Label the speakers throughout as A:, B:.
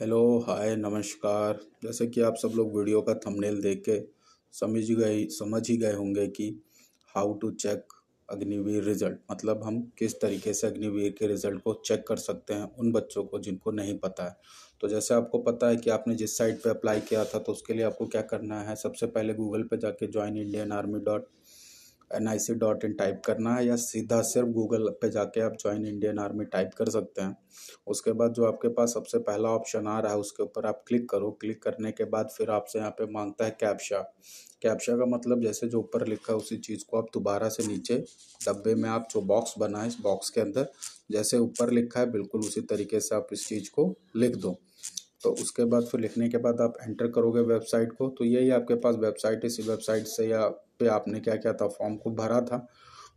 A: Hello hi नमस्कार जैसे कि आप सब लोग वीडियो का थंबनेल देख के समझ गए समझ ही गए होंगे कि how to check Agniveer result मतलब हम किस तरीके से अग्निवीर के रिजल्ट को चेक कर सकते हैं उन बच्चों को जिनको नहीं पता है तो जैसे आपको पता है कि आपने जिस साइट पे अप्लाई किया था तो उसके लिए आपको क्या करना है सबसे पहले गूगल पे जाके join Indian army dot N I C dot in type करना है या सीधा सिर्फ गूगल पे जाके आप ज्वाइन इंडियन आर्मी टाइप कर सकते हैं उसके बाद जो आपके पास सबसे पहला ऑप्शन आ रहा है उसके ऊपर आप क्लिक करो क्लिक करने के बाद फिर आपसे यहाँ पे मांगता है कैप्शा कैप्शा का मतलब जैसे जो ऊपर लिखा है उसी चीज़ को आप दोबारा से नीचे डब्बे में आप जो बॉक्स बनाए इस बॉक्स के अंदर जैसे ऊपर लिखा है बिल्कुल उसी तरीके से आप इस चीज़ को लिख दो तो उसके बाद फिर लिखने के बाद आप एंटर करोगे वेबसाइट को तो यही आपके पास वेबसाइट इसी वेबसाइट से या पे आपने क्या किया था फॉर्म को भरा था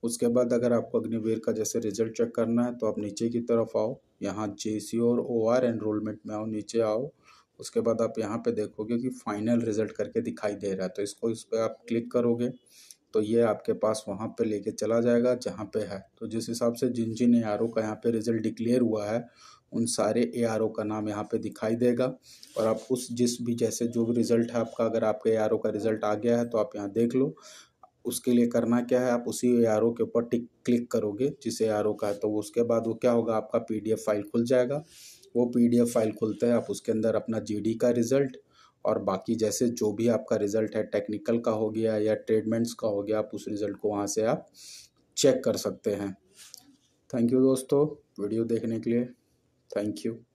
A: उसके बाद अगर आपको अग्निवीर का जैसे रिजल्ट चेक करना है तो आप नीचे की तरफ आओ यहाँ जे सी और ओ आर एनरोलमेंट में आओ नीचे आओ उसके बाद आप यहाँ पे देखोगे कि फाइनल रिजल्ट करके दिखाई दे रहा है तो इसको इस पर आप क्लिक करोगे तो ये आपके पास वहाँ पे लेके चला जाएगा जहाँ पे है तो जिस हिसाब से जिन जिन ए आर ओ का यहाँ पे रिजल्ट डिक्लेयर हुआ है उन सारे ए का नाम यहाँ पे दिखाई देगा और आप उस जिस भी जैसे जो भी रिज़ल्ट है आपका अगर आपके ए का रिज़ल्ट आ गया है तो आप यहाँ देख लो उसके लिए करना क्या है आप उसी ए के ऊपर टिक क्लिक करोगे जिस ए का है तो उसके बाद वो क्या होगा आपका पी फाइल खुल जाएगा वो पी फाइल खुलते हैं आप उसके अंदर अपना जी का रिज़ल्ट और बाकी जैसे जो भी आपका रिज़ल्ट है टेक्निकल का हो गया या ट्रेडमेंट्स का हो गया आप उस रिज़ल्ट को वहाँ से आप चेक कर सकते हैं थैंक यू दोस्तों वीडियो देखने के लिए Thank you.